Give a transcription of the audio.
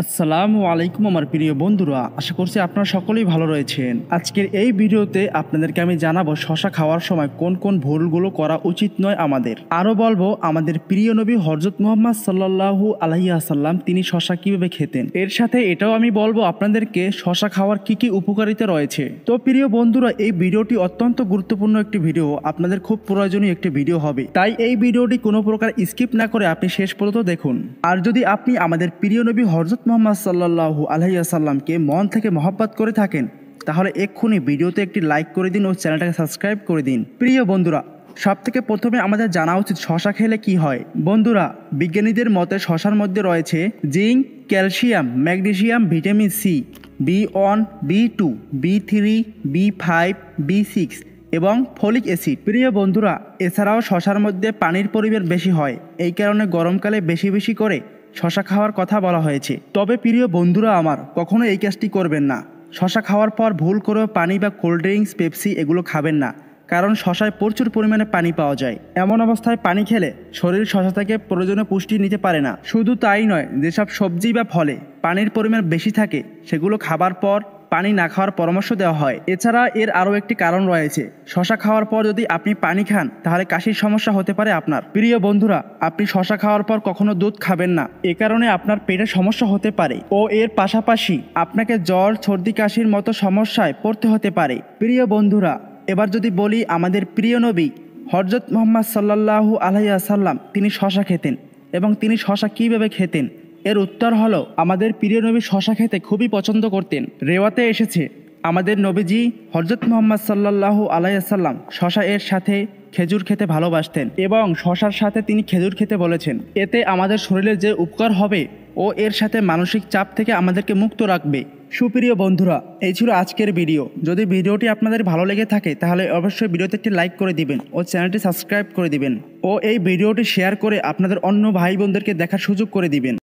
আসসালামু আলাইকুম আমার প্রিয় বন্ধুরা আশা করছি আপনারা সকলেই ভালো রয়েছেন আজকের এই ভিডিওতে আপনাদেরকে আমি জানাবো শশা খাওয়ার সময় কোন কোন ভুলগুলো করা উচিত নয় আমাদের আরও বলবো আমাদের প্রিয় নবী হরজত মোহাম্মদ সাল্লাহু আলহিয়াসাল্লাম তিনি শশা কীভাবে খেতেন এর সাথে এটাও আমি বলবো আপনাদেরকে শশা খাওয়ার কি কি উপকারিতা রয়েছে তো প্রিয় বন্ধুরা এই ভিডিওটি অত্যন্ত গুরুত্বপূর্ণ একটি ভিডিও আপনাদের খুব প্রয়োজনীয় একটি ভিডিও হবে তাই এই ভিডিওটি কোনো প্রকার স্কিপ না করে আপনি শেষ পর্যন্ত দেখুন আর যদি আপনি আমাদের প্রিয় নবী হরজত মোহাম্মদ সাল্লাহু আলহিয়াসাল্লামকে মন থেকে মহব্বত করে থাকেন তাহলে এক্ষুনি ভিডিওতে একটি লাইক করে দিন ও চ্যানেলটাকে সাবস্ক্রাইব করে দিন প্রিয় বন্ধুরা সব থেকে প্রথমে আমাদের জানা উচিত শশা খেলে কি হয় বন্ধুরা বিজ্ঞানীদের মতে শশার মধ্যে রয়েছে zinc calcium magnesium vitamin C B one B two B three B five B six এবং ফলিক অ্যাসিড প্রিয় বন্ধুরা এছাড়াও শশার মধ্যে পানির পরিমাণ বেশি হয় এই কারণে গরমকালে বেশি বেশি করে শশা খাওয়ার কথা বলা হয়েছে তবে প্রিয় বন্ধুরা আমার কখনো এই কাজটি করবেন না শশা খাওয়ার পর ভুল করেও পানি বা কোল্ড ড্রিঙ্কস পেপসি এগুলো খাবেন না কারণ শশায় প্রচুর পরিমাণে পানি পাওয়া যায় এমন অবস্থায় পানি খেলে শরীর শশা থেকে প্রয়োজনীয় পুষ্টি নিতে পারে না শুধু তাই নয় যেসব সবজি বা ফলে পানির পরিমাণ বেশি থাকে সেগুলো খাবার পর পানি না খাওয়ার পরামর্শ দেওয়া হয় এছাড়া এর আরও একটি কারণ রয়েছে শশা খাওয়ার পর যদি আপনি পানি খান তাহলে কাশির সমস্যা হতে পারে আপনার প্রিয় বন্ধুরা আপনি শশা খাওয়ার পর কখনো দুধ খাবেন না এ কারণে আপনার পেটের সমস্যা হতে পারে ও এর পাশাপাশি আপনাকে জ্বর সর্দি কাশির মতো সমস্যায় পড়তে হতে পারে প্রিয় বন্ধুরা এবার যদি বলি আমাদের প্রিয় নবী হরজত মোহাম্মদ সাল্লাহ আলহাসাল্লাম তিনি শশা খেতেন এবং তিনি শশা কীভাবে খেতেন এর উত্তর হলো আমাদের প্রিয় নবী শশা খেতে খুবই পছন্দ করতেন রেওয়াতে এসেছে আমাদের নবীজি হজরত মোহাম্মদ সাল্লাহ আলাইসাল্লাম শশা এর সাথে খেজুর খেতে ভালোবাসতেন এবং শশার সাথে তিনি খেজুর খেতে বলেছেন এতে আমাদের শরীরে যে উপকার হবে ও এর সাথে মানসিক চাপ থেকে আমাদেরকে মুক্ত রাখবে সুপ্রিয় বন্ধুরা এই ছিল আজকের ভিডিও যদি ভিডিওটি আপনাদের ভালো লেগে থাকে তাহলে অবশ্যই ভিডিওতে একটি লাইক করে দিবেন ও চ্যানেলটি সাবস্ক্রাইব করে দিবেন ও এই ভিডিওটি শেয়ার করে আপনাদের অন্য ভাই বোনদেরকে দেখার সুযোগ করে দিবেন